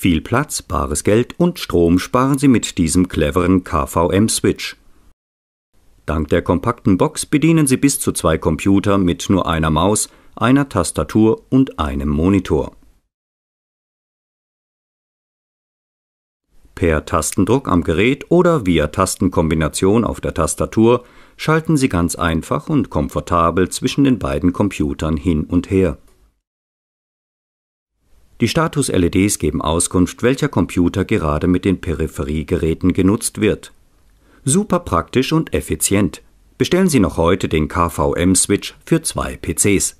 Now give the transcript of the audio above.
Viel Platz, bares Geld und Strom sparen Sie mit diesem cleveren KVM-Switch. Dank der kompakten Box bedienen Sie bis zu zwei Computer mit nur einer Maus, einer Tastatur und einem Monitor. Per Tastendruck am Gerät oder via Tastenkombination auf der Tastatur schalten Sie ganz einfach und komfortabel zwischen den beiden Computern hin und her. Die Status-LEDs geben Auskunft, welcher Computer gerade mit den Peripheriegeräten genutzt wird. Super praktisch und effizient. Bestellen Sie noch heute den KVM-Switch für zwei PCs.